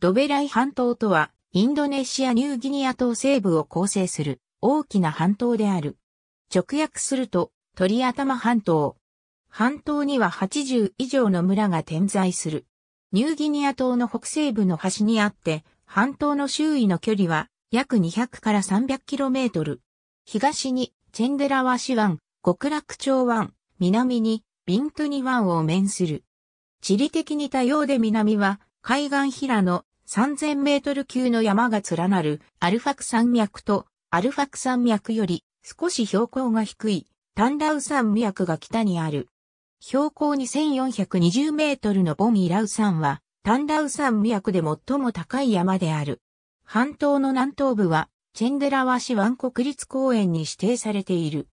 ドベライ半島とは、インドネシアニューギニア島西部を構成する大きな半島である。直訳すると、鳥頭半島。半島には80以上の村が点在する。ニューギニア島の北西部の端にあって、半島の周囲の距離は約200から 300km。東にチェンデラワシ湾、極楽町湾、南にビントニ湾を面する。地理的に多様で南は海岸平野、3000メートル級の山が連なるアルファク山脈とアルファク山脈より少し標高が低いタンラウ山脈が北にある。標高2420メートルのボミラウ山はタンラウ山脈で最も高い山である。半島の南東部はチェンデラワシ湾国立公園に指定されている。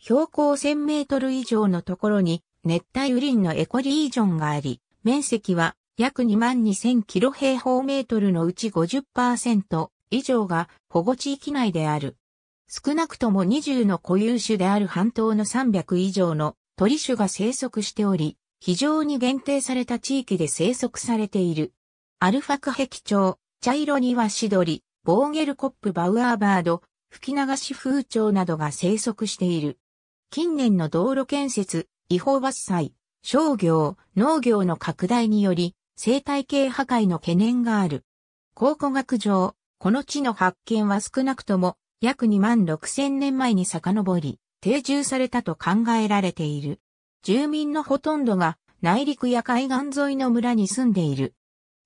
標高1000メートル以上のところに熱帯雨林のエコリージョンがあり、面積は約2万2000キロ平方メートルのうち50%以上が保護地域内である。少なくとも20の固有種である半島の300以上の鳥種が生息しており、非常に限定された地域で生息されている。アルファク壁町、茶色庭シドリ、ボーゲルコップバウアーバード、吹き流し風町などが生息している。近年の道路建設、違法伐採、商業、農業の拡大により、生態系破壊の懸念がある。考古学上、この地の発見は少なくとも約2万6千年前に遡り、定住されたと考えられている。住民のほとんどが内陸や海岸沿いの村に住んでいる。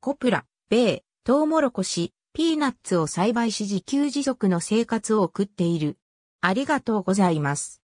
コプラ、ベー、トウモロコシ、ピーナッツを栽培し自給自足の生活を送っている。ありがとうございます。